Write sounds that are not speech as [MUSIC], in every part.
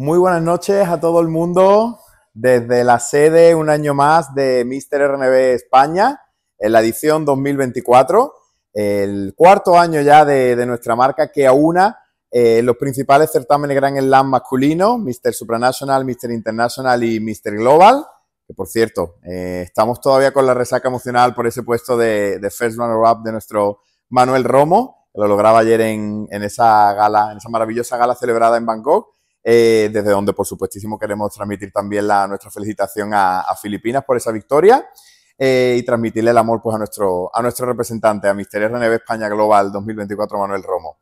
Muy buenas noches a todo el mundo desde la sede un año más de Mister RNB España en la edición 2024, el cuarto año ya de, nuestra marca que aúna eh, los principales certámenes Gran Slam masculino, Mr. Supranational, Mr. International y Mr. Global, que por cierto, eh, estamos todavía con la resaca emocional por ese puesto de, First Runner-Up de nuestro Manuel Romo, lo lograba ayer en esa gala, en esa maravillosa gala celebrada en Bangkok. Eh, desde donde, por supuestísimo, queremos transmitir también nuestra felicitación a, Filipinas por esa victoria. Eh, y transmitirle el amor pues, a, nuestro, a nuestro representante, a Mister RNB España Global 2024, Manuel Romo.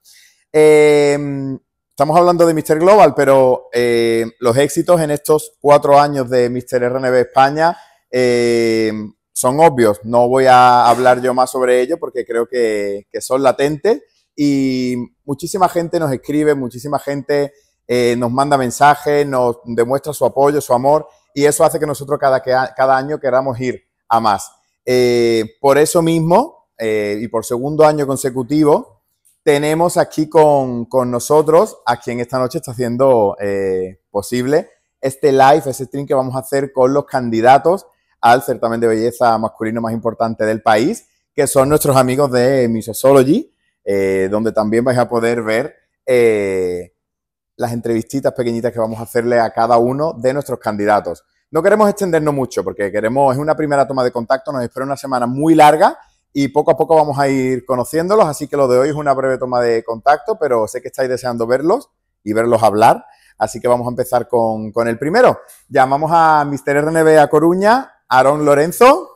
Em, estamos hablando de Mister Global, pero em, los éxitos en estos cuatro años de Mister RNB España em, son obvios. No voy a hablar yo más sobre ello porque creo que son latentes y muchísima gente nos escribe, muchísima gente eh, nos manda mensajes, nos demuestra su apoyo, su amor, y eso hace que nosotros cada, cada año queramos ir a más. Eh, por eso mismo, eh, y por segundo año consecutivo, tenemos aquí con, nosotros a quien esta noche está haciendo posible este live, ese stream que vamos a hacer con los candidatos al certamen de belleza masculino más importante del país, que son nuestros amigos de Misosology, donde también vais a poder ver las entrevistitas pequeñitas que vamos a hacerle a cada uno de nuestros candidatos. No queremos extendernos mucho porque queremos, es una primera toma de contacto, nos espera una semana muy larga y poco a poco vamos a ir conociéndolos, así que lo de hoy es una breve toma de contacto, pero sé que estáis deseando verlos y verlos hablar, así que vamos a empezar con, el primero. Llamamos a Mister RNB a Coruña, Aarón Lorenzo.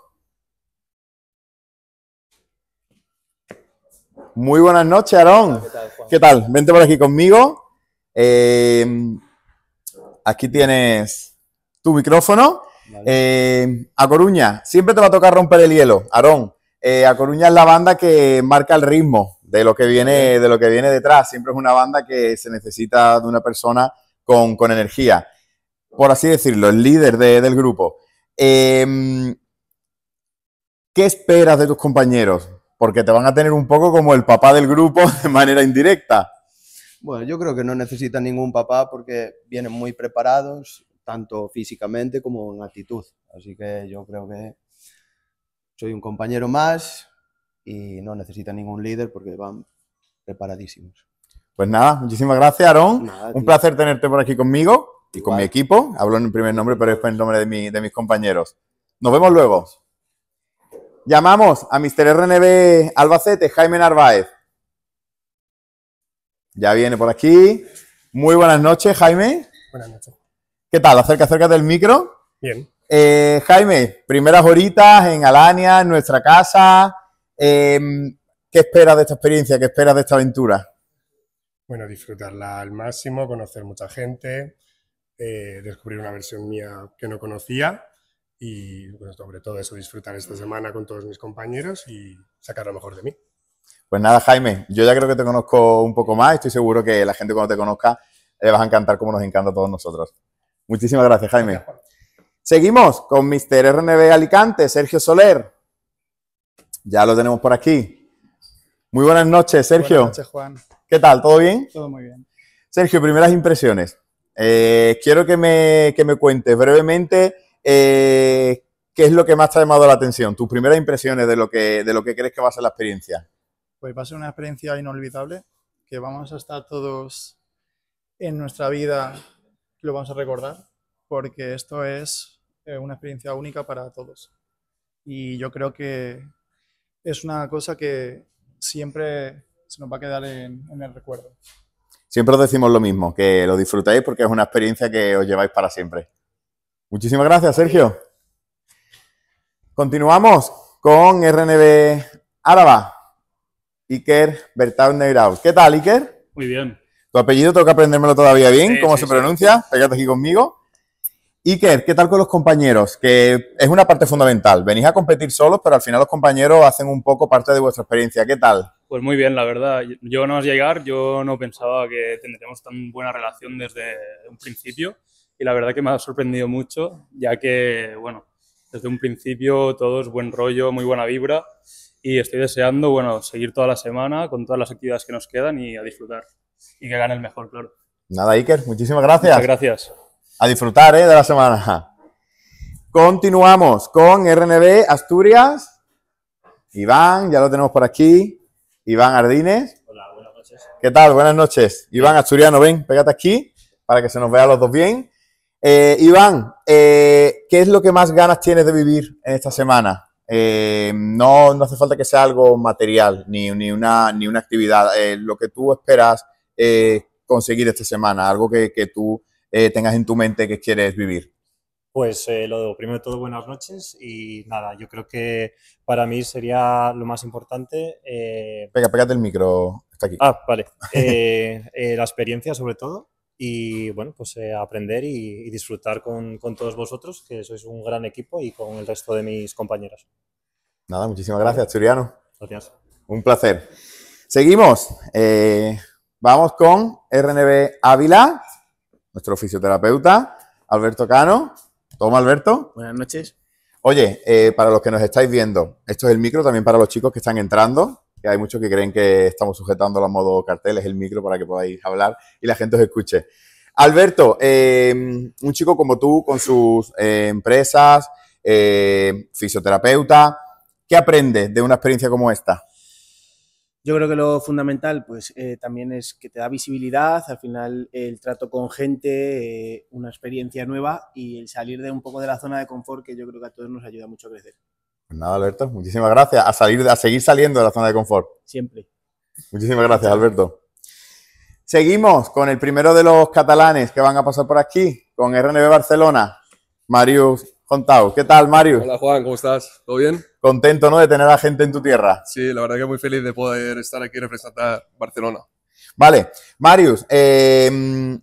Muy buenas noches, Aarón. ¿Qué tal? Vente por aquí conmigo. Em, aquí tienes tu micrófono. Em, a Coruña, siempre te va a tocar romper el hielo, Aarón. Eh, a Coruña es la banda que marca el ritmo de lo que viene, de lo que viene detrás. Siempre es una banda que se necesita de una persona con, energía. Por así decirlo, el líder del grupo. Em, ¿Qué esperas de tus compañeros? Porque te van a tener un poco como el papá del grupo [LAUGHS] de manera indirecta. Bueno, yo creo que no necesitan ningún papá porque vienen muy preparados, tanto físicamente como en actitud. Así que yo creo que soy un compañero más y no necesitan ningún líder porque van preparadísimos. Pues nada, muchísimas gracias, Aarón. un placer tenerte por aquí conmigo y con mi equipo. Hablo en el primer nombre, pero es en nombre de, de mis compañeros. Nos vemos luego. Llamamos a Mr. RNB Albacete, Jaime Narváez. Ya viene por aquí. Muy buenas noches, Jaime. Buenas noches. ¿Qué tal? Acerca, del micro. Bien. Eh, Jaime, primeras horitas en Alania, en nuestra casa. Em, ¿Qué esperas de esta experiencia? ¿Qué esperas de esta aventura? Bueno, disfrutarla al máximo, conocer mucha gente, eh, descubrir una versión mía que no conocía y bueno, sobre todo eso, disfrutar esta semana con todos mis compañeros y sacar lo mejor de mí. Pues nada, Jaime, yo ya creo que te conozco un poco más. Estoy seguro que la gente cuando te conozca le vas a encantar como nos encanta a todos nosotros. Muchísimas gracias, Jaime. Seguimos con Mr. RNB Alicante, Sergio Soler. Ya lo tenemos por aquí. Muy buenas noches, Sergio. Buenas noches, Juan. ¿Qué tal? ¿Todo bien? Todo muy bien. Sergio, primeras impresiones. Eh, quiero que me, cuentes brevemente eh, qué es lo que más te ha llamado la atención, tus primeras impresiones de lo que, de lo que crees que va a ser la experiencia pues va a ser una experiencia inolvidable, que vamos a estar todos en nuestra vida, lo vamos a recordar, porque esto es eh, una experiencia única para todos. Y yo creo que es una cosa que siempre se nos va a quedar en, el recuerdo. Siempre os decimos lo mismo, que lo disfrutéis porque es una experiencia que os lleváis para siempre. Muchísimas gracias, Sergio. Continuamos con RNB Áraba. Iker Bertau negraus, ¿Qué tal, Iker? Muy bien. Tu apellido tengo que aprendérmelo todavía bien, cómo se pronuncia. Pégate aquí conmigo. Iker, ¿qué tal con los compañeros? Que es una parte fundamental. Venís a competir solos, pero al final los compañeros hacen un poco parte de vuestra experiencia. ¿Qué tal? Pues muy bien, la verdad. Yo no más llegar, yo no pensaba que tendríamos tan buena relación desde un principio y la verdad que me ha sorprendido mucho, ya que, bueno, desde un principio todo es buen rollo, muy buena vibra y estoy deseando, bueno, seguir toda la semana con todas las actividades que nos quedan y a disfrutar. Y que gane el mejor, claro. Nada, Iker, muchísimas gracias. gracias. A disfrutar ¿eh? de la semana. Continuamos con RNB Asturias. Iván, ya lo tenemos por aquí. Iván Ardines. Hola, buenas noches. ¿Qué tal? Buenas noches. Iván Asturiano, ven, pégate aquí para que se nos vea los dos bien. Eh, Iván, eh, ¿qué es lo que más ganas tienes de vivir en esta semana? Eh, no, no hace falta que sea algo material ni, ni, una, ni una actividad. Eh, lo que tú esperas conseguir esta semana, algo que, tú eh, tengas en tu mente que quieres vivir. Pues lo primero de todo, buenas noches y nada, yo creo que para mí sería lo más importante. Pega, pégate el micro, está aquí. Ah, vale. la experiencia sobre todo, y bueno, pues eh, aprender y, disfrutar con, todos vosotros, que sois un gran equipo y con el resto de mis compañeros. Nada, muchísimas gracias, Churiano. Gracias. Un placer. Seguimos. Eh, vamos con RNB Ávila, nuestro fisioterapeuta, Alberto Cano. Toma, Alberto. Buenas noches. Oye, eh, para los que nos estáis viendo, esto es el micro también para los chicos que están entrando que hay muchos que creen que estamos sujetando a modo carteles, el micro para que podáis hablar y la gente os escuche. Alberto, eh, un chico como tú, con sus eh, empresas, eh, fisioterapeuta, ¿qué aprendes de una experiencia como esta? Yo creo que lo fundamental, pues también es que te da visibilidad, al final el trato con gente, una experiencia nueva y el salir de un poco de la zona de confort que yo creo que a todos nos ayuda mucho a crecer. Pues nada, Alberto, muchísimas gracias. A, salir, a seguir saliendo de la zona de confort. Siempre. Muchísimas gracias, Alberto. Seguimos con el primero de los catalanes que van a pasar por aquí, con RNB Barcelona, Marius Contau. ¿Qué tal, Marius? Hola, Juan, ¿cómo estás? ¿Todo bien? Contento, ¿no?, de tener a gente en tu tierra. Sí, la verdad que muy feliz de poder estar aquí representando a Barcelona. Vale, Marius, eh,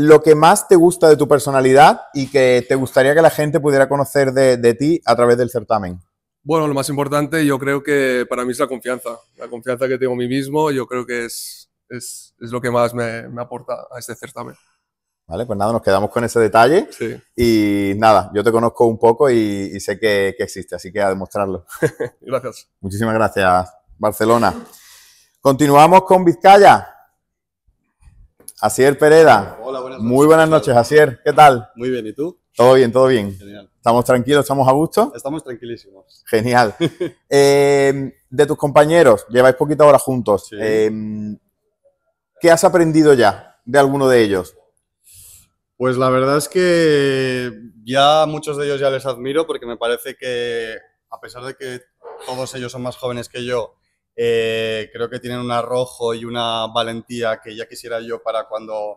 lo que más te gusta de tu personalidad y que te gustaría que la gente pudiera conocer de, ti a través del certamen? Bueno, lo más importante yo creo que para mí es la confianza, la confianza que tengo en mí mismo, yo creo que es, es, lo que más me, aporta a este certamen. Vale, pues nada, nos quedamos con ese detalle. Y nada, yo te conozco un poco y, sé que, que existe, así que a demostrarlo. [LAUGHS] gracias. Muchísimas gracias, Barcelona. Continuamos con Vizcaya. Asier Pereda, muy buenas noches, Asier. ¿Qué tal? Muy bien, ¿y tú? Todo bien, todo bien. Genial. ¿Estamos tranquilos? ¿Estamos a gusto? Estamos tranquilísimos. Genial. [LAUGHS] Eh, de tus compañeros, lleváis poquita hora juntos. Eh, ¿Qué has aprendido ya de alguno de ellos? Pues la verdad es que ya muchos de ellos ya les admiro porque me parece que, a pesar de que todos ellos son más jóvenes que yo, eh, creo que tienen un arrojo y una valentía que ya quisiera yo para cuando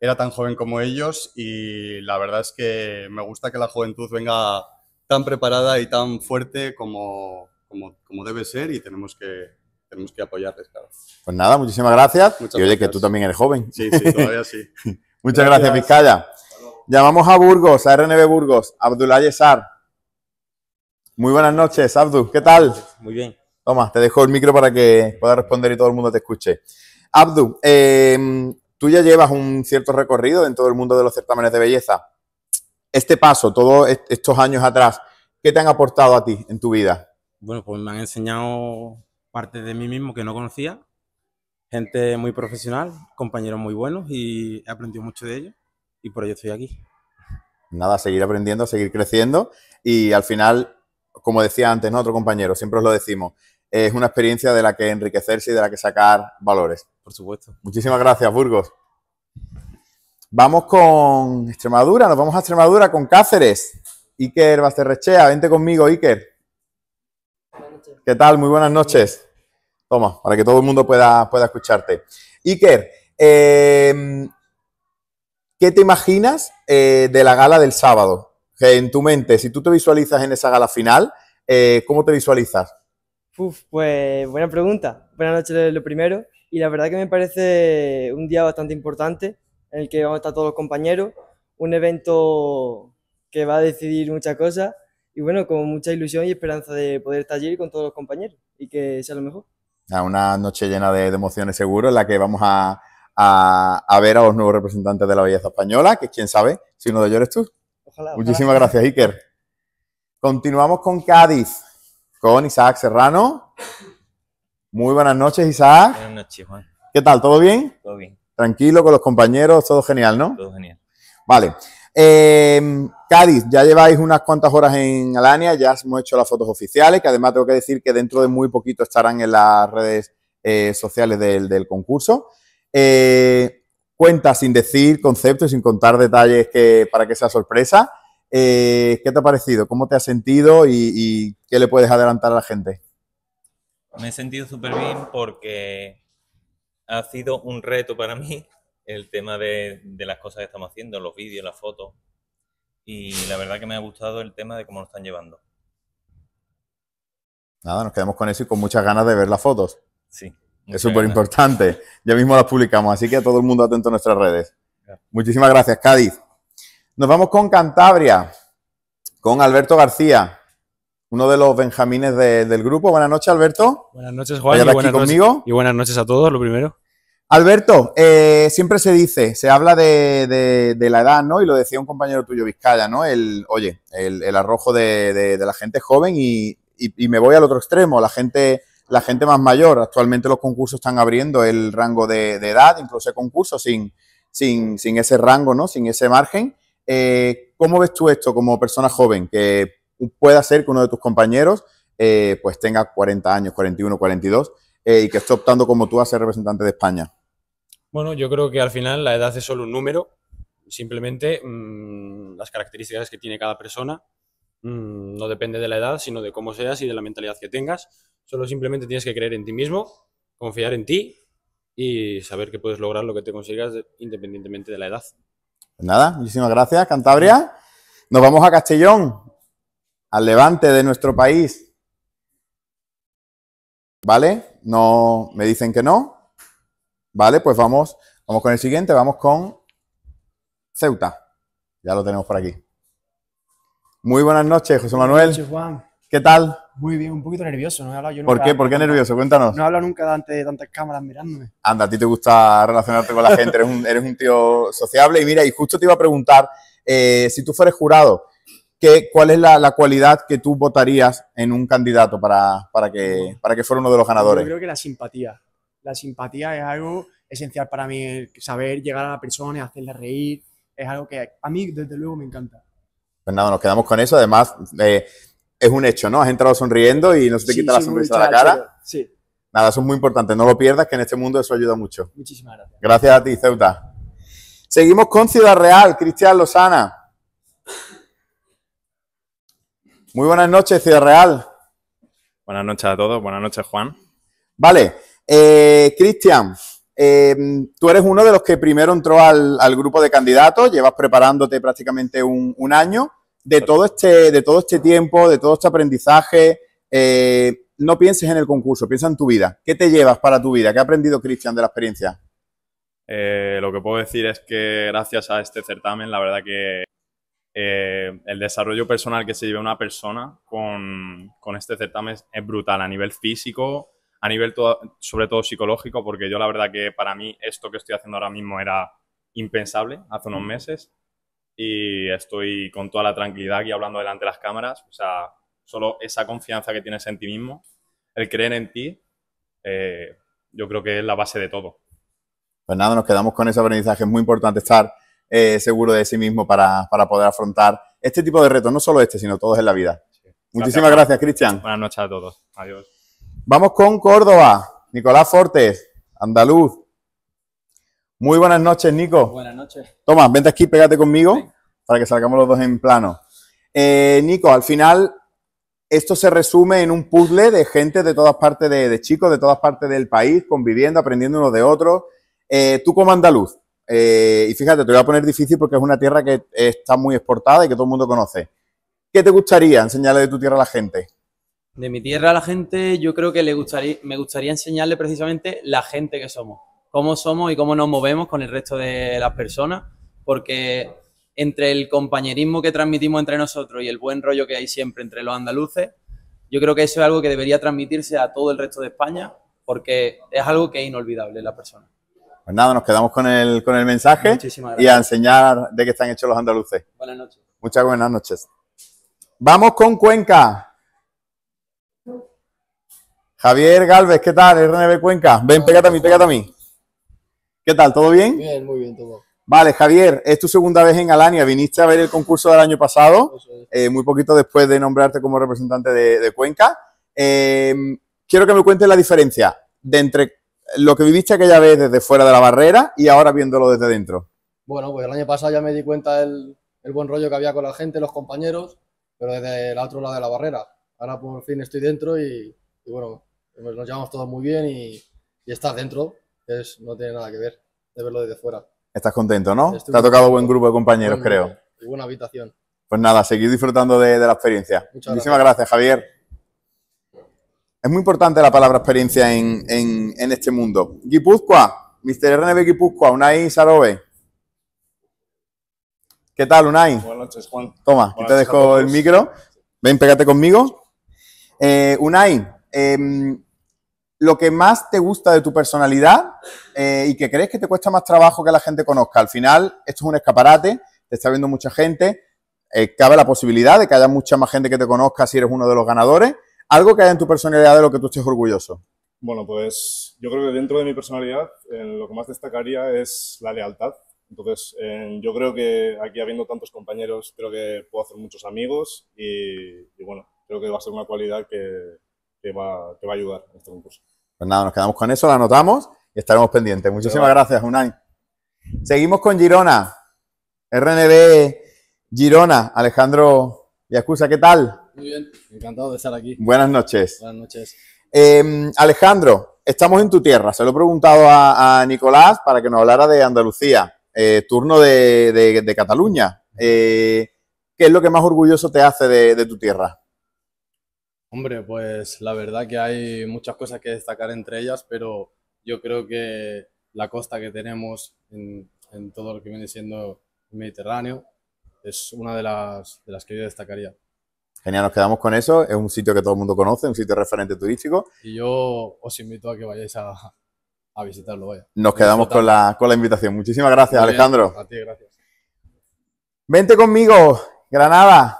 era tan joven como ellos y la verdad es que me gusta que la juventud venga tan preparada y tan fuerte como, como, debe ser y tenemos que, tenemos que apoyarles, claro. Pues nada, muchísimas gracias. y oye, que tú también eres joven. Sí, sí, todavía sí. [LAUGHS] Muchas gracias, Vizcaya. Llamamos a Burgos, a RNB Burgos, Abdullah Yesar. Muy buenas noches, Abdu. ¿Qué tal? Muy bien. Toma, te dejo el micro para que pueda responder y todo el mundo te escuche. Abdu, eh, Tú ya llevas un cierto recorrido en todo el mundo de los certámenes de belleza. Este paso, todos estos años atrás, ¿qué te han aportado a ti en tu vida? Bueno, pues me han enseñado partes de mí mismo que no conocía, gente muy profesional, compañeros muy buenos y he aprendido mucho de ellos y por ello estoy aquí. Nada, seguir aprendiendo, seguir creciendo y al final, como decía antes, ¿no? otro compañero, siempre os lo decimos, es una experiencia de la que enriquecerse y de la que sacar valores por supuesto. Muchísimas gracias, Burgos. Vamos con Extremadura, nos vamos a Extremadura con Cáceres. Iker Basterrechea, vente conmigo, Iker. ¿Qué tal? Muy buenas noches. Toma, para que todo el mundo pueda, pueda escucharte. Iker, eh, ¿qué te imaginas eh, de la gala del sábado? En tu mente, si tú te visualizas en esa gala final, eh, ¿cómo te visualizas? pues buena pregunta. Buenas noches, lo primero y la verdad que me parece un día bastante importante en el que vamos a estar todos los compañeros, un evento que va a decidir muchas cosas y bueno, con mucha ilusión y esperanza de poder estar allí con todos los compañeros y que sea lo mejor. Una noche llena de, emociones seguro en la que vamos a, a, ver a los nuevos representantes de la belleza española, que quién sabe si uno de ellos eres tú. Ojalá, Muchísimas gracias, Iker. Continuamos con Cádiz, con Isaac Serrano, muy buenas noches, Isaac. Buenas noches, Juan. ¿Qué tal? ¿Todo bien? Todo bien. Tranquilo con los compañeros, todo genial, ¿no? Todo genial. Vale. Em, Cádiz, ya lleváis unas cuantas horas en Alania, ya hemos hecho las fotos oficiales, que además tengo que decir que dentro de muy poquito estarán en las redes eh, sociales del, concurso. Eh, cuenta sin decir conceptos, sin contar detalles que, para que sea sorpresa. Eh, ¿Qué te ha parecido? ¿Cómo te has sentido? ¿Y, y qué le puedes adelantar a la gente? me he sentido súper bien porque ha sido un reto para mí el tema de, las cosas que estamos haciendo, los vídeos, las fotos. Y la verdad que me ha gustado el tema de cómo lo están llevando. Nada, nos quedamos con eso y con muchas ganas de ver las fotos. Sí. Es súper importante. Ya mismo las publicamos, así que a todo el mundo atento a nuestras redes. Muchísimas gracias, Cádiz. Nos vamos con Cantabria, con Alberto García uno de los benjamines del grupo. Buenas noches, Alberto. Buenas noches, Juan. Y buenas, conmigo. Noches, y buenas noches a todos, lo primero. Alberto, eh, siempre se dice, se habla de, la edad, ¿no? Y lo decía un compañero tuyo, Vizcaya, ¿no? El, oye, el, arrojo de, la gente joven y, me voy al otro extremo, la gente, la gente más mayor. Actualmente los concursos están abriendo el rango de, edad, incluso concursos sin, ese rango, ¿no? Sin ese margen. Eh, ¿Cómo ves tú esto como persona joven? Que pueda ser que uno de tus compañeros eh, pues tenga 40 años, 41, 42 eh, y que esté optando como tú a ser representante de España? Bueno, yo creo que al final la edad es solo un número, simplemente mm, las características que tiene cada persona mm, no depende de la edad, sino de cómo seas y de la mentalidad que tengas. Solo simplemente tienes que creer en ti mismo, confiar en ti y saber que puedes lograr lo que te consigas independientemente de la edad. Pues nada, muchísimas gracias, Cantabria. Nos vamos a Castellón al levante de nuestro país. ¿Vale? No me dicen que no. ¿Vale? Pues vamos, vamos con el siguiente, vamos con Ceuta. Ya lo tenemos por aquí. Muy buenas noches, José Manuel. Juan. ¿Qué tal? Muy bien, un poquito nervioso. No he ¿Por qué? ¿Por qué nervioso? Cuéntanos. No hablo nunca delante de tantas cámaras mirándome. Anda, a ti te gusta relacionarte con la gente, eres un, tío sociable. Y mira, y justo te iba a preguntar, eh, si tú fueres jurado, ¿Cuál es la, cualidad que tú votarías en un candidato para, que, para que fuera uno de los ganadores? Yo creo que la simpatía. La simpatía es algo esencial para mí, saber llegar a la persona, y hacerle reír, es algo que a mí desde luego me encanta. Pues nada, nos quedamos con eso. Además, eh, es un hecho, ¿no? Has entrado sonriendo y no se te quita la sonrisa de la cara. Sí. Nada, eso es muy importante. No lo pierdas, que en este mundo eso ayuda mucho. Muchísimas gracias. Gracias a ti, Ceuta. Seguimos con Ciudad Real, Cristian Lozana. Muy buenas noches, Ciudad Real. Buenas noches a todos, buenas noches, Juan. Vale, eh, Cristian, eh, tú eres uno de los que primero entró al, grupo de candidatos, llevas preparándote prácticamente un, año. De todo, este, de todo este tiempo, de todo este aprendizaje, eh, no pienses en el concurso, piensa en tu vida. ¿Qué te llevas para tu vida? ¿Qué ha aprendido Cristian de la experiencia? lo que puedo decir es que gracias a este certamen, la verdad que eh, el desarrollo personal que se lleva una persona con, con, este certamen es brutal a nivel físico, a nivel sobre todo psicológico, porque yo la verdad que para mí esto que estoy haciendo ahora mismo era impensable hace unos meses y estoy con toda la tranquilidad aquí hablando delante de las cámaras, o sea, solo esa confianza que tienes en ti mismo, el creer en ti, eh, yo creo que es la base de todo. Pues nada, nos quedamos con ese aprendizaje, es muy importante estar eh, seguro de sí mismo para, poder afrontar este tipo de retos, no solo este, sino todos en la vida. Muchísimas gracias, Cristian. Buenas noches a todos. Adiós. Vamos con Córdoba. Nicolás Fortes, andaluz. Muy buenas noches, Nico. Buenas noches. Toma, vente aquí, pégate conmigo para que salgamos los dos en plano. Eh, Nico, al final esto se resume en un puzzle de gente de todas partes, de, chicos de todas partes del país, conviviendo, aprendiendo unos de otros. Eh, tú como andaluz, eh, y fíjate, te voy a poner difícil porque es una tierra que está muy exportada y que todo el mundo conoce. ¿Qué te gustaría enseñarle de tu tierra a la gente? De mi tierra a la gente, yo creo que le gustaría, me gustaría enseñarle precisamente la gente que somos, cómo somos y cómo nos movemos con el resto de las personas, porque entre el compañerismo que transmitimos entre nosotros y el buen rollo que hay siempre entre los andaluces, yo creo que eso es algo que debería transmitirse a todo el resto de España, porque es algo que es inolvidable en la persona. Pues nada, nos quedamos con el, mensaje y a enseñar de qué están hechos los andaluces. Buenas noches. Muchas buenas noches. Vamos con Cuenca. Javier Galvez, ¿qué tal? RNB Cuenca. Ven, pégate a mí, pégate a mí. ¿Qué tal? ¿Todo bien? Bien, muy bien, todo. Vale, Javier, es tu segunda vez en Alania. Viniste a ver el concurso del año pasado, eh, muy poquito después de nombrarte como representante de, Cuenca. Eh, quiero que me cuentes la diferencia de entre lo que viviste aquella vez desde fuera de la barrera y ahora viéndolo desde dentro. Bueno, pues el año pasado ya me di cuenta del buen rollo que había con la gente, los compañeros, pero desde el otro lado de la barrera. Ahora por fin estoy dentro y, bueno, pues nos llevamos todos muy bien y, y estar dentro es, no tiene nada que ver de verlo desde fuera. Estás contento, ¿no? Te ha tocado buen grupo de compañeros, creo. Y buena habitación. Pues nada, seguir disfrutando de, la experiencia. Muchas Muchísimas gracias Javier. Es muy importante la palabra experiencia en, este mundo. Guipúzcoa, Mr. RNB Guipúzcoa, Unai Sarobe. ¿Qué tal, Unai? Buenas noches, Juan. Toma, te dejo el micro. Ven, pégate conmigo. Eh, Unai, em, lo que más te gusta de tu personalidad eh, y que crees que te cuesta más trabajo que la gente conozca. Al final, esto es un escaparate, te está viendo mucha gente, eh, cabe la posibilidad de que haya mucha más gente que te conozca si eres uno de los ganadores algo que haya en tu personalidad de lo que tú estés orgulloso. Bueno, pues yo creo que dentro de mi personalidad lo que más destacaría es la lealtad. Entonces, yo creo que aquí habiendo tantos compañeros, creo que puedo hacer muchos amigos y, bueno, creo que va a ser una cualidad que, va, a ayudar en este concurso. Pues nada, nos quedamos con eso, la anotamos y estaremos pendientes. Muchísimas gracias, Unai. Seguimos con Girona, RNB Girona, Alejandro Yacusa, ¿qué tal? Muy bien, encantado de estar aquí. Buenas noches. Buenas noches. Em, Alejandro, estamos en tu tierra. Se lo he preguntado a, Nicolás para que nos hablara de Andalucía, eh, turno de, Cataluña. Eh, ¿Qué es lo que más orgulloso te hace de, tu tierra? Hombre, pues la verdad que hay muchas cosas que destacar entre ellas, pero yo creo que la costa que tenemos en, todo lo que viene siendo Mediterráneo es una de las que yo destacaría. Genial, nos quedamos con eso. Es un sitio que todo el mundo conoce, un sitio referente turístico. Y yo os invito a que vayáis a, visitarlo. Nos quedamos con la, invitación. Muchísimas gracias, Alejandro. a ti, gracias. Vente conmigo, Granada.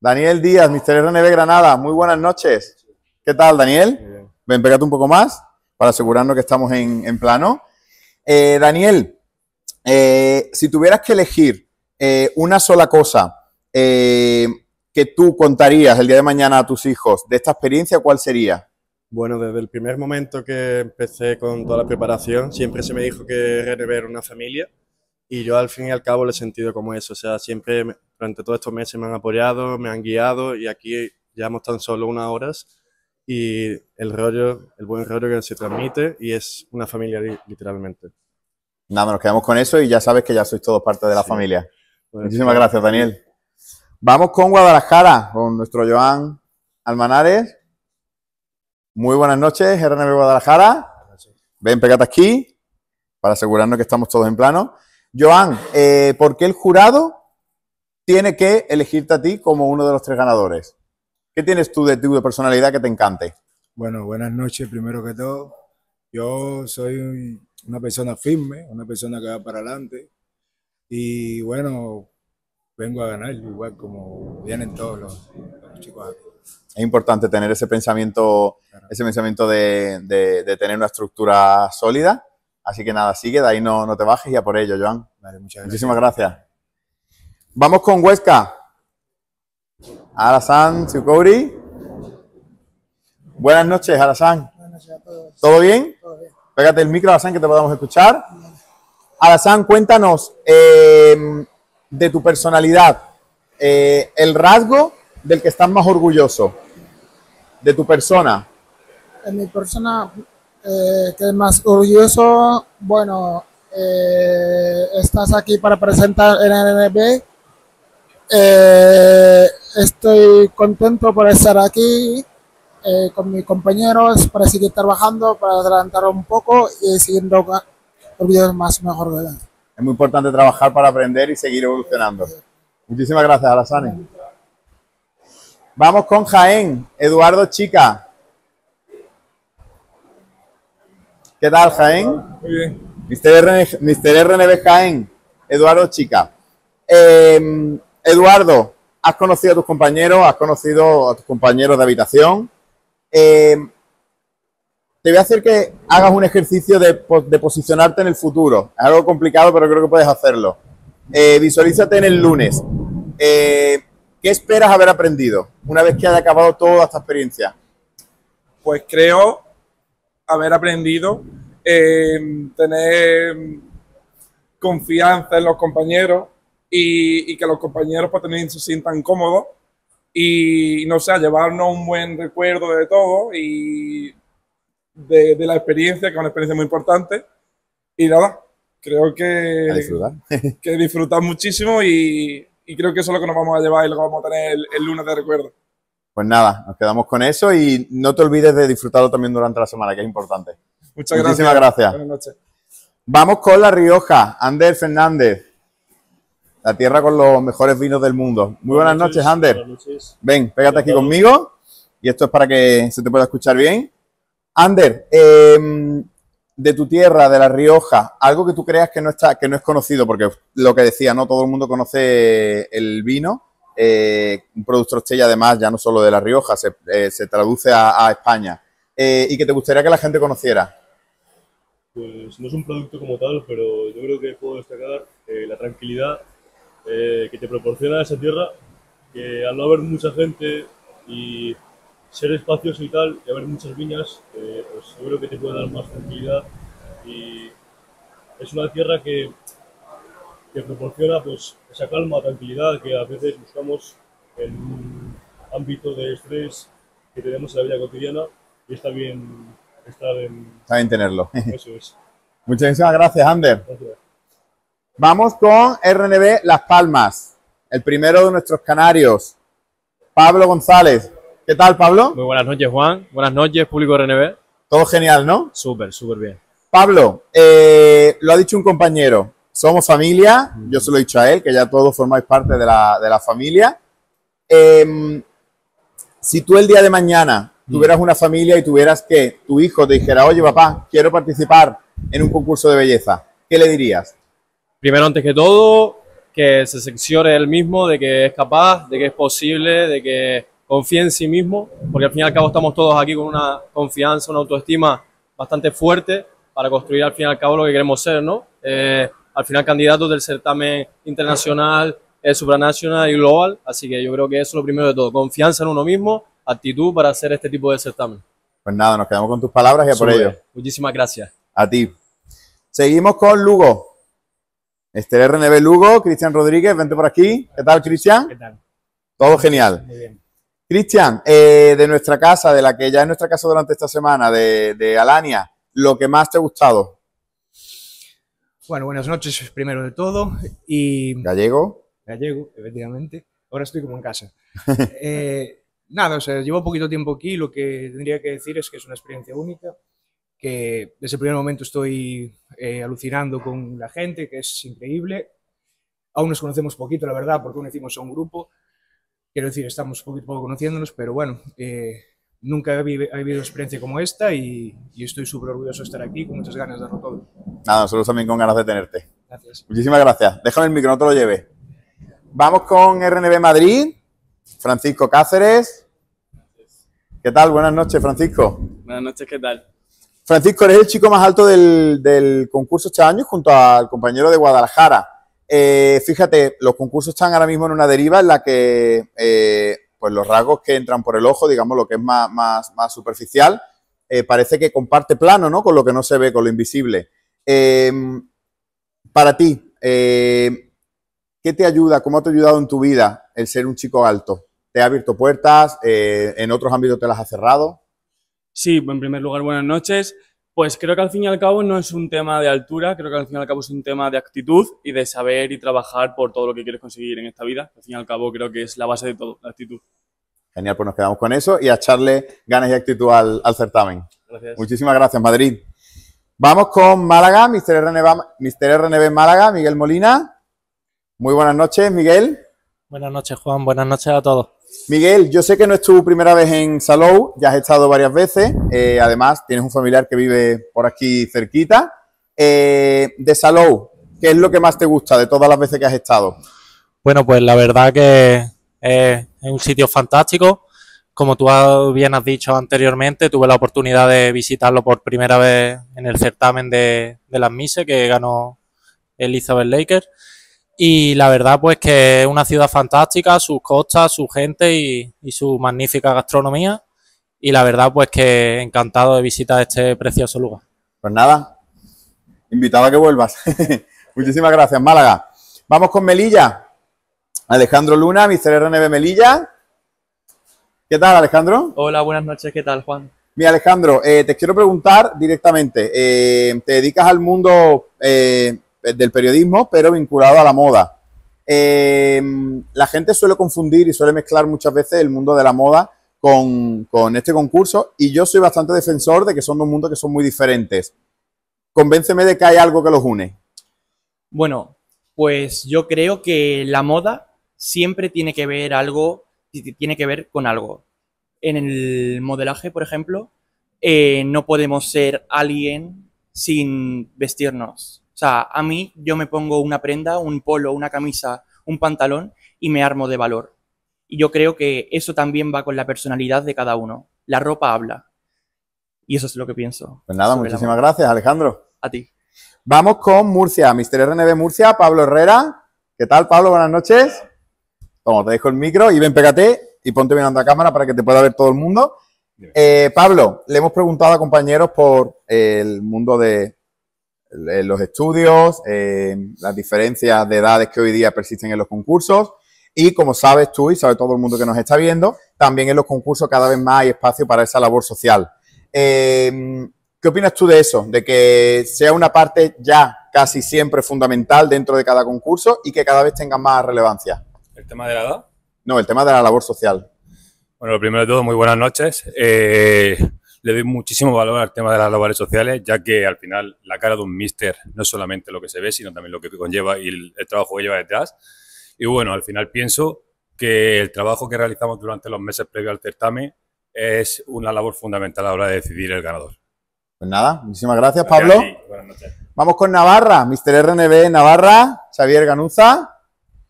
Daniel Díaz, Mister RNB Granada. Muy buenas noches. ¿Qué tal, Daniel? Ven, pégate un poco más para asegurarnos que estamos en, plano. Eh, Daniel, eh, si tuvieras que elegir eh, una sola cosa, que tú contarías el día de mañana a tus hijos de esta experiencia, ¿cuál sería? Bueno, desde el primer momento que empecé con toda la preparación, siempre se me dijo que RNB era una familia y yo al fin y al cabo lo he sentido como eso. O sea, siempre durante todos estos meses me han apoyado, me han guiado y aquí llevamos tan solo unas horas y el rollo, el buen rollo que se transmite y es una familia literalmente. Nada, nos quedamos con eso y ya sabes que ya sois todos parte de la familia. Pues, Muchísimas gracias, Daniel. Vamos con Guadalajara, con nuestro Joan Almanares. Muy buenas noches, RNB Guadalajara. Ven, pegate aquí para asegurarnos que estamos todos en plano. Joan, eh, ¿por qué el jurado tiene que elegirte a ti como uno de los tres ganadores? ¿Qué tienes tú de tu de personalidad que te encante? Bueno, buenas noches, primero que todo. Yo soy una persona firme, una persona que va para adelante. Y bueno, vengo a ganar, igual como vienen todos los, chicos Es importante tener ese pensamiento, ese pensamiento de, tener una estructura sólida. Así que nada, sigue, de ahí no, te bajes y por ello, Joan. muchas gracias. Muchísimas gracias. Vamos con Huesca. Alasan Tsukouri. Buenas noches, Alasan. Buenas noches a todos. ¿Todo bien? Todo bien. Pégate el micro, Alasan, que te podamos escuchar. Alasan, cuéntanos. Eh, de tu personalidad, eh, el rasgo del que estás más orgulloso, de tu persona. en mi persona, que eh, que más orgulloso, bueno, eh, estás aquí para presentar en el NNB. estoy contento por estar aquí con mis compañeros para seguir trabajando, para adelantar un poco y siguiendo orgulloso más mejor de es muy importante trabajar para aprender y seguir evolucionando. Muchísimas gracias, Arasane. Vamos con Jaén, Eduardo Chica. ¿Qué tal, Jaén? Muy bien. Mister, RN, Mister RNB Jaén, Eduardo Chica. Em, Eduardo, has conocido a tus compañeros, has conocido a tus compañeros de habitación. Eh, te voy a hacer que hagas un ejercicio de, posicionarte en el futuro. Es algo complicado, pero creo que puedes hacerlo. Eh, visualízate en el lunes. Eh, ¿Qué esperas haber aprendido una vez que haya acabado toda esta experiencia? Pues creo haber aprendido, eh, tener confianza en los compañeros y, que los compañeros pues, también se sientan cómodos y, no sé, llevarnos un buen recuerdo de todo y de, la experiencia, que es una experiencia muy importante. Y nada, creo que, disfrutar. [LAUGHS] que disfrutar muchísimo y, y, creo que eso es lo que nos vamos a llevar y lo que vamos a tener el, lunes de recuerdo. Pues nada, nos quedamos con eso y no te olvides de disfrutarlo también durante la semana, que es importante. Muchas Muchísimas gracias. Buenas noches. Vamos con La Rioja, Ander Fernández. La tierra con los mejores vinos del mundo. Muy buenas, noches, noches, Ander. Buenas noches. Ven, pégate aquí conmigo. Y esto es para que se te pueda escuchar bien. Ander, em, de tu tierra, de La Rioja, algo que tú creas que no está, que no es conocido, porque lo que decía, no todo el mundo conoce el vino. Eh, un producto estrella, además, ya no solo de La Rioja, se, eh, traduce a, a España. Eh, y que te gustaría que la gente conociera. Pues no es un producto como tal, pero yo creo que puedo destacar la tranquilidad que te proporciona esa tierra, que al no haber mucha gente y ser espacioso y tal, y haber muchas viñas, eh, pues seguro que te puede dar más tranquilidad. Y es una tierra que, que proporciona pues, esa calma, tranquilidad que a veces buscamos en un ámbito de estrés que tenemos en la vida cotidiana. Y está bien estar en. Está bien tenerlo. [LAUGHS] Eso es. Muchísimas gracias, Ander. Vamos con RNB Las Palmas, el primero de nuestros canarios, Pablo González. ¿Qué tal, Pablo? Muy buenas noches, Juan. Buenas noches, público de Todo genial, ¿no? Súper, súper bien. Pablo, eh, lo ha dicho un compañero, somos familia, yo se lo he dicho a él, que ya todos formáis parte de la, familia. Em, si tú el día de mañana tuvieras una familia y tuvieras que tu hijo te dijera, oye papá, quiero participar en un concurso de belleza, ¿qué le dirías? Primero, antes que todo, que se seccione él mismo de que es capaz, de que es posible, de que Confía en sí mismo, porque al fin y al cabo estamos todos aquí con una confianza, una autoestima bastante fuerte para construir al fin y al cabo lo que queremos ser, ¿no? Eh, al final candidatos del certamen internacional, eh, supranacional y global, así que yo creo que eso es lo primero de todo, confianza en uno mismo, actitud para hacer este tipo de certamen. Pues nada, nos quedamos con tus palabras y a por ello. Muchísimas gracias. A ti. Seguimos con Lugo. Este RNB Lugo, Cristian Rodríguez, vente por aquí. ¿Qué tal, Cristian? ¿Qué tal? Todo genial. Muy bien. Cristian, eh, de nuestra casa, de la que ya es nuestra casa durante esta semana, de, Alania, lo que más te ha gustado. Bueno, buenas noches primero de todo. Y... Gallego. Gallego, efectivamente. Ahora estoy como en casa. [LAUGHS] Eh, nada, o sea, llevo poquito tiempo aquí. Lo que tendría que decir es que es una experiencia única, que desde el primer momento estoy eh, alucinando con la gente, que es increíble. Aún nos conocemos poquito, la verdad, porque aún hicimos a un grupo, Quiero decir, estamos poco a poco conociéndonos, pero bueno, eh, nunca he, vivido experiencia como esta y, estoy súper orgulloso de estar aquí, con muchas ganas de darlo todo. Nada, nosotros también con ganas de tenerte. Gracias. Muchísimas gracias. Déjame el micro, no te lo lleve. Vamos con RNB Madrid, Francisco Cáceres. ¿Qué tal? Buenas noches, Francisco. Buenas noches, ¿qué tal? Francisco, eres el chico más alto del concurso este año junto al compañero de Guadalajara. Eh, fíjate, los concursos están ahora mismo en una deriva en la que eh, pues los rasgos que entran por el ojo, digamos lo que es más, superficial, eh, parece que comparte plano, ¿no? Con lo que no se ve, con lo invisible. Em, para ti, ¿qué te ayuda? ¿Cómo te ha ayudado en tu vida el ser un chico alto? ¿Te ha abierto puertas? ¿En otros ámbitos te las ha cerrado? Sí, en primer lugar, buenas noches. Pues creo que al fin y al cabo no es un tema de altura, creo que al fin y al cabo es un tema de actitud y de saber y trabajar por todo lo que quieres conseguir en esta vida. Al fin y al cabo creo que es la base de todo, la actitud. Genial, pues nos quedamos con eso y a echarle ganas y actitud al, certamen. Gracias. Muchísimas gracias, Madrid. Vamos con Málaga, Mister Mister RNB Málaga, Miguel Molina. Muy buenas noches, Miguel. Buenas noches, Juan. Buenas noches a todos. Miguel, yo sé que no es tu primera vez en Salou, ya has estado varias veces, eh, además tienes un familiar que vive por aquí cerquita. Eh, de Salou, ¿qué es lo que más te gusta de todas las veces que has estado? Bueno, pues la verdad que es un sitio fantástico. Como tú bien has dicho anteriormente, tuve la oportunidad de visitarlo por primera vez en el certamen de, las Mises que ganó Elizabeth Laker. Y la verdad, pues que es una ciudad fantástica, sus costas, su gente y, su magnífica gastronomía. Y la verdad, pues que encantado de visitar este precioso lugar. Pues nada, invitado a que vuelvas. [LAUGHS] Muchísimas gracias, Málaga. Vamos con Melilla. Alejandro Luna, Mister RNB Melilla. ¿Qué tal, Alejandro? Hola, buenas noches. ¿Qué tal, Juan? Mira, Alejandro, eh, te quiero preguntar directamente. Eh, ¿Te dedicas al mundo eh, eh, del periodismo, pero vinculado a la moda. Eh, la gente suele confundir y suele mezclar muchas veces el mundo de la moda con, este concurso y yo soy bastante defensor de que son dos mundos que son muy diferentes. Convénceme de que hay algo que los une. Bueno, pues yo creo que la moda siempre tiene que ver algo, tiene que ver con algo. En el modelaje, por ejemplo, eh, no podemos ser alguien sin vestirnos o sea, a mí yo me pongo una prenda, un polo, una camisa, un pantalón y me armo de valor. Y yo creo que eso también va con la personalidad de cada uno. La ropa habla. Y eso es lo que pienso. Pues nada, muchísimas gracias, Alejandro. A ti. Vamos con Murcia, Mister RNB Murcia, Pablo Herrera. ¿Qué tal, Pablo? Buenas noches. Vamos, te dejo el micro y ven, pégate y ponte mirando la cámara para que te pueda ver todo el mundo. Eh, Pablo, le hemos preguntado a compañeros por el mundo de, eh, los estudios, eh, las diferencias de edades que hoy día persisten en los concursos. Y como sabes tú y sabe todo el mundo que nos está viendo, también en los concursos cada vez más hay espacio para esa labor social. Eh, ¿Qué opinas tú de eso? De que sea una parte ya casi siempre fundamental dentro de cada concurso y que cada vez tenga más relevancia. ¿El tema de la edad? No, el tema de la labor social. Bueno, lo primero de todo, muy buenas noches. Le doy muchísimo valor al tema de las labores sociales, ya que al final la cara de un mister no es solamente lo que se ve, sino también lo que conlleva y el, trabajo que lleva detrás. Y bueno, al final pienso que el trabajo que realizamos durante los meses previos al certamen es una labor fundamental a la hora de decidir el ganador. Pues nada, muchísimas gracias, Pablo. Buenas noches. Vamos con Navarra, Mr. RNB Navarra, Xavier Ganuza.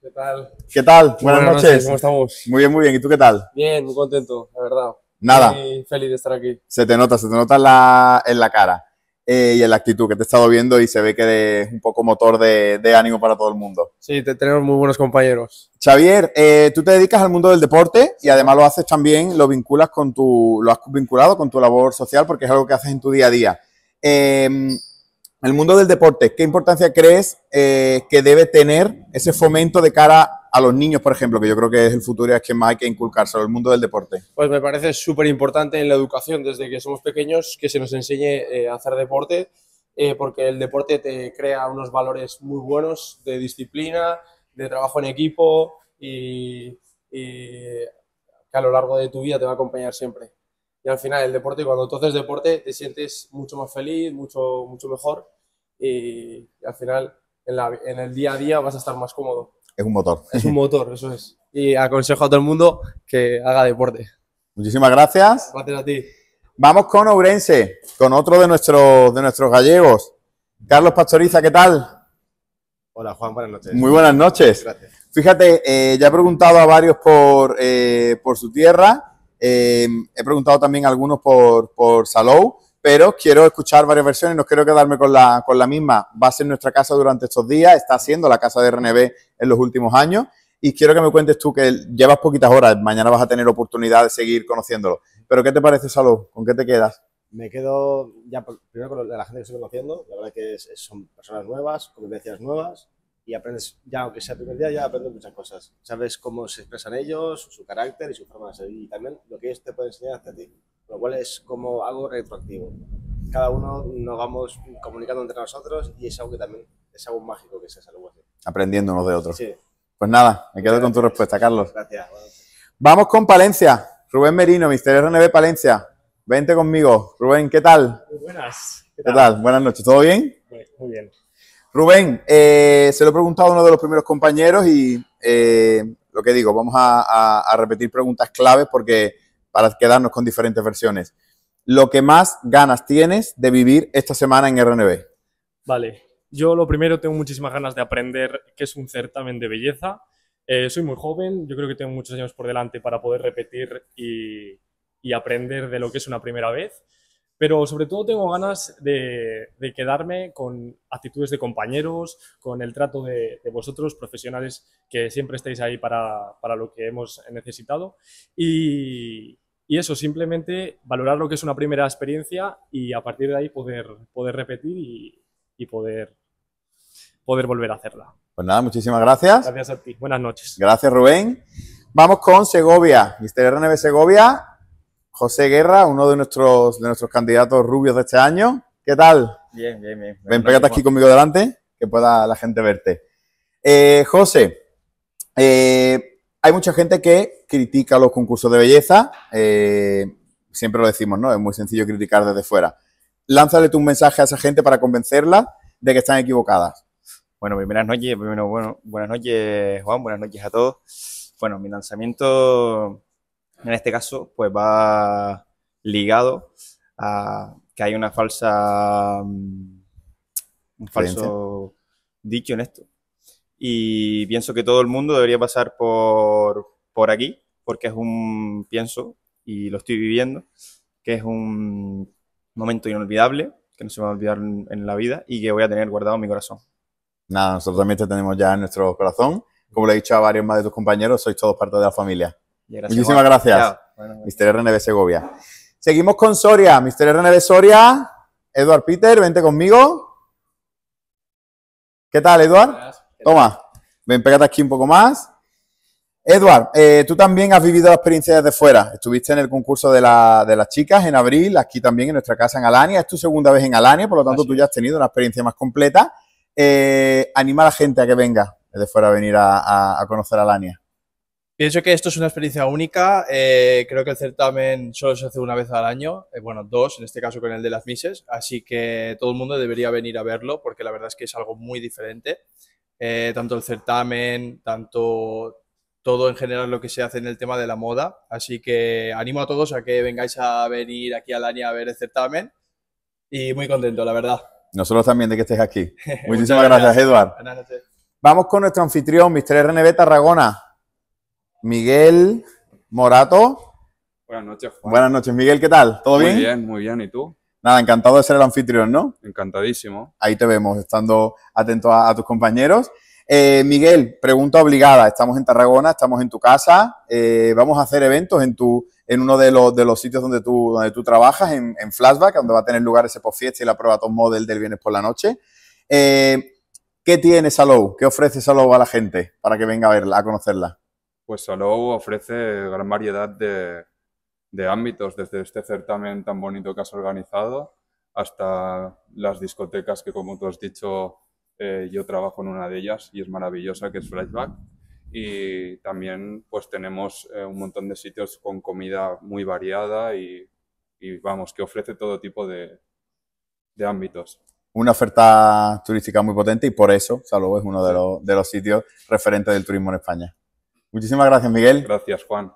¿Qué tal? ¿Qué tal? Buenas, noches. noches. ¿Cómo estamos? Muy bien, muy bien. ¿Y tú qué tal? Bien, muy contento, la verdad. Nada. feliz de estar aquí. Se te nota, se te nota en la, cara eh, y en la actitud que te he estado viendo y se ve que es un poco motor de, ánimo para todo el mundo. Sí, te, tenemos muy buenos compañeros. Xavier, eh, tú te dedicas al mundo del deporte y además lo haces también, lo vinculas con tu, lo has vinculado con tu labor social porque es algo que haces en tu día a día. Em, el mundo del deporte, ¿qué importancia crees eh, que debe tener ese fomento de cara a los niños, por ejemplo, que yo creo que es el futuro y es que más hay que todo el mundo del deporte? Pues me parece súper importante en la educación, desde que somos pequeños, que se nos enseñe eh, a hacer deporte, eh, porque el deporte te crea unos valores muy buenos de disciplina, de trabajo en equipo y, que a lo largo de tu vida te va a acompañar siempre. Y al final el deporte, cuando tú haces deporte, te sientes mucho más feliz, mucho, mucho mejor y, al final en el día a día vas a estar más cómodo. Es un motor. Es un motor, eso es. Y aconsejo a todo el mundo que haga deporte. Muchísimas gracias. Gracias a ti. Vamos con Ourense, con otro de nuestros, de nuestros gallegos. Carlos Pastoriza, ¿qué tal? Hola Juan, buenas noches. Muy buenas noches. Fíjate, eh, ya he preguntado a varios por, eh, su tierra, eh, he preguntado también a algunos por, por Salou pero quiero escuchar varias versiones, no quiero quedarme con la, misma. Va a ser nuestra casa durante estos días, está siendo la casa de RNB en los últimos años y quiero que me cuentes tú que llevas poquitas horas, mañana vas a tener oportunidad de seguir conociéndolo. Pero ¿qué te parece, Salud? ¿Con qué te quedas? Me quedo ya primero con la gente que estoy conociendo, la verdad que son personas nuevas, convivencias nuevas y aprendes, ya aunque sea el primer día, ya aprendes muchas cosas. Sabes cómo se expresan ellos, su carácter y su forma de ser y también lo que ellos te pueden enseñar hacia ti lo cual es como algo retroactivo. Cada uno nos vamos comunicando entre nosotros y es algo que también es algo mágico que se algo así. Aprendiendo unos de otros. Pues nada, me quedo con tu respuesta, Carlos. Gracias. Vamos con Palencia. Rubén Merino, Mister RNB Palencia. Vente conmigo. Rubén, ¿qué tal? Muy buenas. ¿Qué tal? Buenas noches. ¿Todo bien? Muy bien. Rubén, eh, se lo he preguntado a uno de los primeros compañeros y eh, lo que digo, vamos a, a repetir preguntas claves porque para quedarnos con diferentes versiones. Lo que más ganas tienes de vivir esta semana en RNB. Vale, yo lo primero tengo muchísimas ganas de aprender qué es un certamen de belleza. Eh, soy muy joven, yo creo que tengo muchos años por delante para poder repetir y aprender de lo que es una primera vez. Pero sobre todo tengo ganas de, quedarme con actitudes de compañeros, con el trato de, vosotros, profesionales que siempre estáis ahí para, para lo que hemos necesitado. Y, y eso, simplemente valorar lo que es una primera experiencia y a partir de ahí poder, poder repetir y, y poder, poder volver a hacerla. Pues nada, muchísimas gracias. Gracias a ti. Buenas noches. Gracias, Rubén. Vamos con Segovia, Mister RNB Segovia. José Guerra, uno de nuestros, de nuestros candidatos rubios de este año. ¿Qué tal? Bien, bien, bien. Ven, pégate aquí conmigo delante, que pueda la gente verte. Eh, José, eh, hay mucha gente que critica los concursos de belleza. Eh, siempre lo decimos, ¿no? Es muy sencillo criticar desde fuera. Lánzale tú un mensaje a esa gente para convencerla de que están equivocadas. Bueno, primeras noches, bueno, buenas noches, Juan, buenas noches a todos. Bueno, mi lanzamiento en este caso, pues va ligado a que hay una falsa. Mm, un falso dicho en esto. Y pienso que todo el mundo debería pasar por, por aquí, porque es un. Pienso, y lo estoy viviendo, que es un momento inolvidable, que no se va a olvidar en la vida y que voy a tener guardado en mi corazón. Nada, nosotros también te tenemos ya en nuestro corazón. Como le he dicho a varios más de tus compañeros, sois todos parte de la familia. Muchísimas gracias, Mister Mr. RNB Segovia. Seguimos con Soria, Mr. RNB Soria. Eduard Peter, vente conmigo. ¿Qué tal, Eduard? Toma, ven, pégate aquí un poco más. Eduard, eh, tú también has vivido la experiencia desde fuera. Estuviste en el concurso de, las chicas en abril, aquí también en nuestra casa en Alania. Es tu segunda vez en Alania, por lo tanto tú ya has tenido una experiencia más completa. Eh, anima a la gente a que venga desde fuera a venir a, a conocer Alania. Pienso que esto es una experiencia única. Eh, creo que el certamen solo se hace una vez al año, eh, bueno, dos, en este caso con el de las Mises. Así que todo el mundo debería venir a verlo porque la verdad es que es algo muy diferente. Eh, tanto el certamen, tanto todo en general lo que se hace en el tema de la moda. Así que animo a todos a que vengáis a venir aquí al año a ver el certamen. Y muy contento, la verdad. Nosotros también de que estés aquí. [LAUGHS] Muchísimas gracias, Eduardo. Eduard. Vamos con nuestro anfitrión, Mr. RNB Tarragona. Miguel Morato. Buenas noches. Buenas noches, Miguel, ¿qué tal? ¿Todo bien? Muy bien, muy bien. ¿Y tú? Nada, encantado de ser el anfitrión, ¿no? Encantadísimo. Ahí te vemos, estando atento a, tus compañeros. Eh, Miguel, pregunta obligada. Estamos en Tarragona, estamos en tu casa. Eh, vamos a hacer eventos en tu, en uno de los, de los sitios donde tú, donde tú trabajas, en, Flashback, donde va a tener lugar ese post-fiesta y la prueba top model del viernes por la noche. Eh, ¿Qué tiene Salou? ¿Qué ofrece Salou a la gente para que venga a verla, a conocerla? pues Salou ofrece gran variedad de, ámbitos, desde este certamen tan bonito que has organizado hasta las discotecas que, como tú has dicho, eh, yo trabajo en una de ellas y es maravillosa, que es Flashback. Y también pues tenemos eh, un montón de sitios con comida muy variada y, vamos, que ofrece todo tipo de, ámbitos. Una oferta turística muy potente y por eso Salou es uno de los sitios referentes del turismo en España. Muchísimas gracias, Miguel. Gracias, Juan.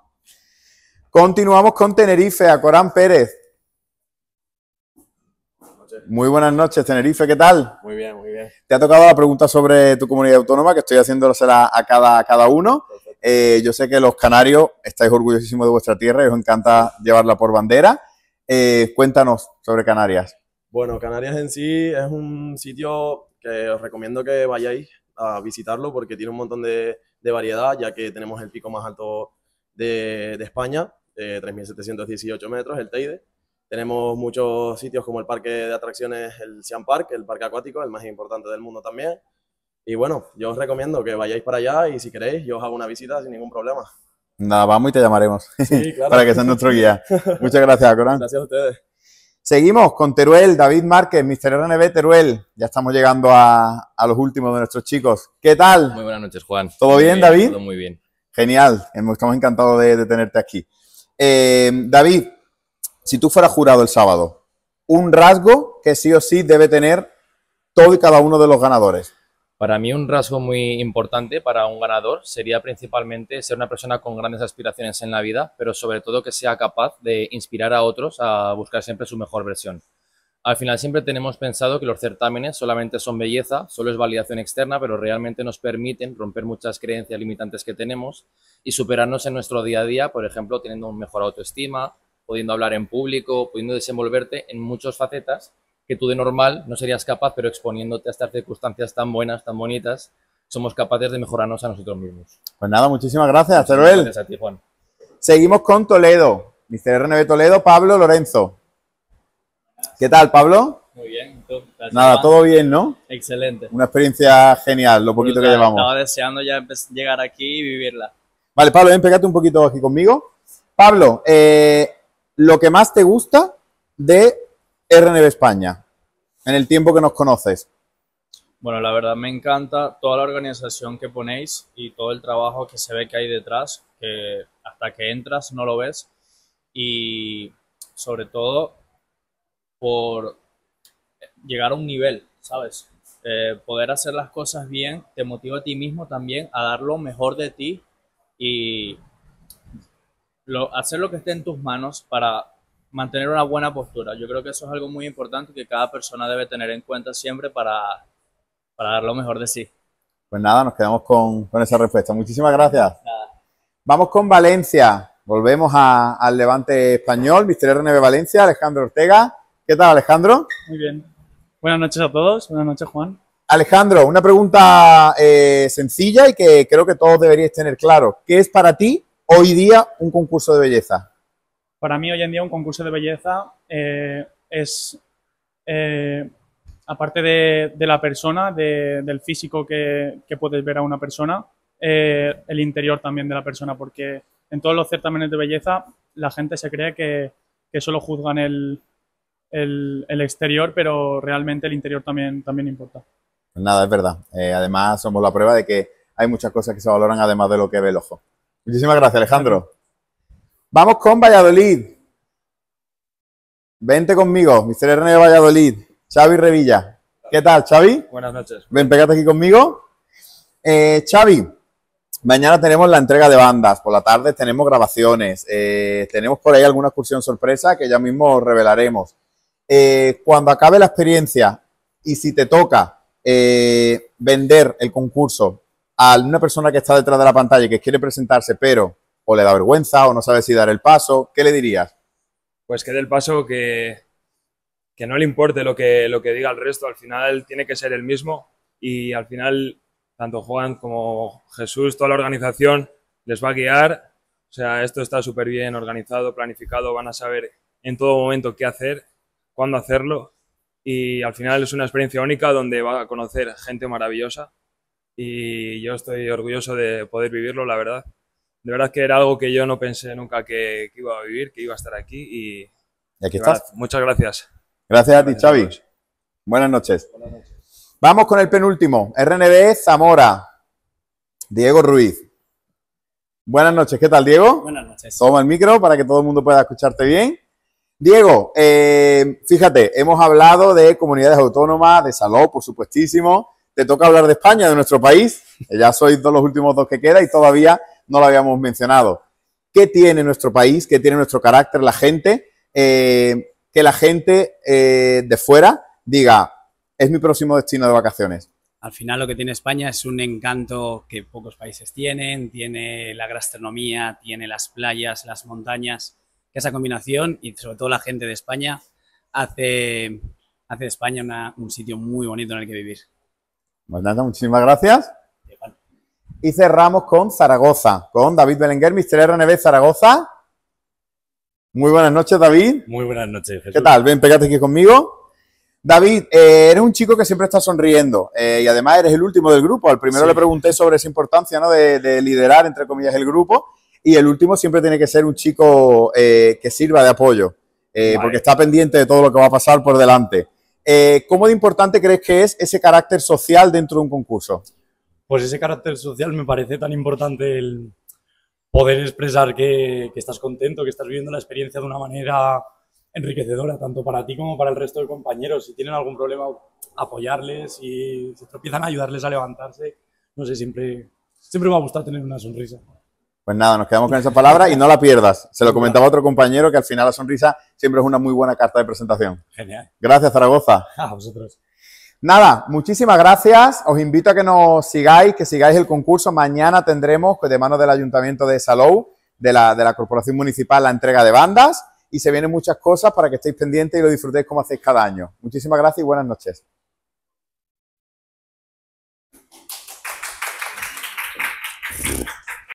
Continuamos con Tenerife, a Corán Pérez. Muy buenas noches, Tenerife, ¿qué tal? Muy bien, muy bien. Te ha tocado la pregunta sobre tu comunidad autónoma, que estoy haciéndosela a cada, cada uno. Eh, yo sé que los canarios estáis orgullosísimos de vuestra tierra y os encanta llevarla por bandera. Eh, cuéntanos sobre Canarias. Bueno, Canarias en sí es un sitio que os recomiendo que vayáis a visitarlo porque tiene un montón de de variedad, ya que tenemos el pico más alto de, de España, eh, 3.718 metros, el Teide. Tenemos muchos sitios como el parque de atracciones, el Siam Park, el parque acuático, el más importante del mundo también. Y bueno, yo os recomiendo que vayáis para allá y si queréis, yo os hago una visita sin ningún problema. Nada, vamos y te llamaremos. [LAUGHS] para que seas nuestro guía. [LAUGHS] Muchas gracias, Corán. Gracias a ustedes. Seguimos con Teruel, David Márquez, Mr. RNB Teruel. Ya estamos llegando a, los últimos de nuestros chicos. ¿Qué tal? Muy buenas noches, Juan. ¿Todo bien, David? Todo muy bien. Genial, estamos encantados de, tenerte aquí. Eh, David, si tú fueras jurado el sábado, un rasgo que sí o sí debe tener todo y cada uno de los ganadores. Para mí un rasgo muy importante para un ganador sería principalmente ser una persona con grandes aspiraciones en la vida, pero sobre todo que sea capaz de inspirar a otros a buscar siempre su mejor versión. Al final siempre tenemos pensado que los certámenes solamente son belleza, solo es validación externa, pero realmente nos permiten romper muchas creencias limitantes que tenemos y superarnos en nuestro día a día, por ejemplo, teniendo un mejor autoestima, pudiendo hablar en público, pudiendo desenvolverte en muchas facetas tú de normal no serías capaz, pero exponiéndote a estas circunstancias tan buenas, tan bonitas, somos capaces de mejorarnos a nosotros mismos. Pues nada, muchísimas gracias, Teruel. Gracias a ti, Seguimos con Toledo, Mister RNB Toledo, Pablo Lorenzo. ¿Qué tal, Pablo? Muy bien. Nada, todo bien, ¿no? Excelente. Una experiencia genial, lo poquito que llevamos. Estaba deseando ya llegar aquí y vivirla. Vale, Pablo, ven, pégate un poquito aquí conmigo. Pablo, eh, lo que más te gusta de RNV España en el tiempo que nos conoces? Bueno, la verdad me encanta toda la organización que ponéis y todo el trabajo que se ve que hay detrás, que hasta que entras no lo ves. Y sobre todo por llegar a un nivel, ¿sabes? Eh, poder hacer las cosas bien te motiva a ti mismo también a dar lo mejor de ti y hacer lo que esté en tus manos para mantener una buena postura. Yo creo que eso es algo muy importante que cada persona debe tener en cuenta siempre para, dar lo mejor de sí. Pues nada, nos quedamos con, con esa respuesta. Muchísimas gracias. Vamos con Valencia. Volvemos al Levante Español, Mister de Valencia, Alejandro Ortega. ¿Qué tal, Alejandro? Muy bien. Buenas noches a todos. Buenas noches, Juan. Alejandro, una pregunta eh, sencilla y que creo que todos deberíais tener claro. ¿Qué es para ti hoy día un concurso de belleza? Para mí hoy en día un concurso de belleza eh, es, eh, aparte de, la persona, del físico que, puedes ver a una persona, eh, el interior también de la persona, porque en todos los certámenes de belleza la gente se cree que, solo juzgan el, exterior, pero realmente el interior también importa. Pues nada, es verdad. además, somos la prueba de que hay muchas cosas que se valoran además de lo que ve el ojo. Muchísimas gracias, Alejandro. Vamos con Valladolid. Vente conmigo, Mr. de Valladolid, Xavi Revilla. ¿Qué tal, Xavi? Buenas noches. Ven, pégate aquí conmigo. Eh, Xavi, mañana tenemos la entrega de bandas, por la tarde tenemos grabaciones, eh, tenemos por ahí alguna excursión sorpresa que ya mismo revelaremos. Eh, cuando acabe la experiencia y si te toca vender el concurso a una persona que está detrás de la pantalla y que quiere presentarse, pero o le da vergüenza o no sabe si dar el paso? ¿Qué le dirías? Pues que dé el paso que, que no le importe lo que, lo que diga el resto, al final tiene que ser el mismo y al final tanto Juan como Jesús, toda la organización les va a guiar. O sea, esto está súper bien organizado, planificado, van a saber en todo momento qué hacer, cuándo hacerlo y al final es una experiencia única donde va a conocer gente maravillosa y yo estoy orgulloso de poder vivirlo, la verdad de verdad que era algo que yo no pensé nunca que, iba a vivir, que iba a estar aquí y, aquí estás. muchas gracias. Gracias a ti, gracias Buenas noches. Buenas noches. Vamos con el penúltimo. RNB Zamora. Diego Ruiz. Buenas noches. ¿Qué tal, Diego? Buenas noches. Toma el micro para que todo el mundo pueda escucharte bien. Diego, eh, fíjate, hemos hablado de comunidades autónomas, de salud, por supuestísimo. Te toca hablar de España, de nuestro país. Ya sois los últimos dos que queda y todavía no lo habíamos mencionado. ¿Qué tiene nuestro país? ¿Qué tiene nuestro carácter la gente? Eh, que la gente eh, de fuera diga, es mi próximo destino de vacaciones. Al final lo que tiene España es un encanto que pocos países tienen, tiene la gastronomía, tiene las playas, las montañas, esa combinación y sobre todo la gente de España hace, de España un sitio muy bonito en el que vivir. Pues nada, muchísimas gracias. Y cerramos con Zaragoza, con David Belenguer, Mister RNB Zaragoza. Muy buenas noches, David. Muy buenas noches, ¿Qué tal? Ven, pégate aquí conmigo. David, eh, eres un chico que siempre está sonriendo eh, y además eres el último del grupo. Al primero le pregunté sobre esa importancia ¿no? de, liderar, entre comillas, el grupo y el último siempre tiene que ser un chico eh, que sirva de apoyo, porque está pendiente de todo lo que va a pasar por delante. ¿Cómo de importante crees que es ese carácter social dentro de un concurso? pues ese carácter social me parece tan importante el poder expresar que, estás contento, que estás viviendo la experiencia de una manera enriquecedora, tanto para ti como para el resto de compañeros. Si tienen algún problema, apoyarles y si tropiezan, ayudarles a levantarse. No sé, siempre, siempre va a gustar tener una sonrisa. Pues nada, nos quedamos con esa palabra y no la pierdas. Se lo comentaba otro compañero que al final la sonrisa siempre es una muy buena carta de presentación. Genial. Gracias, Zaragoza. [LAUGHS] A vosotros. Nada, muchísimas gracias. Os invito a que nos sigáis, que sigáis el concurso. Mañana tendremos, pues, de manos del Ayuntamiento de Salou, de la, de la Corporación Municipal, la entrega de bandas. Y se vienen muchas cosas para que estéis pendientes y lo disfrutéis como hacéis cada año. Muchísimas gracias y buenas noches.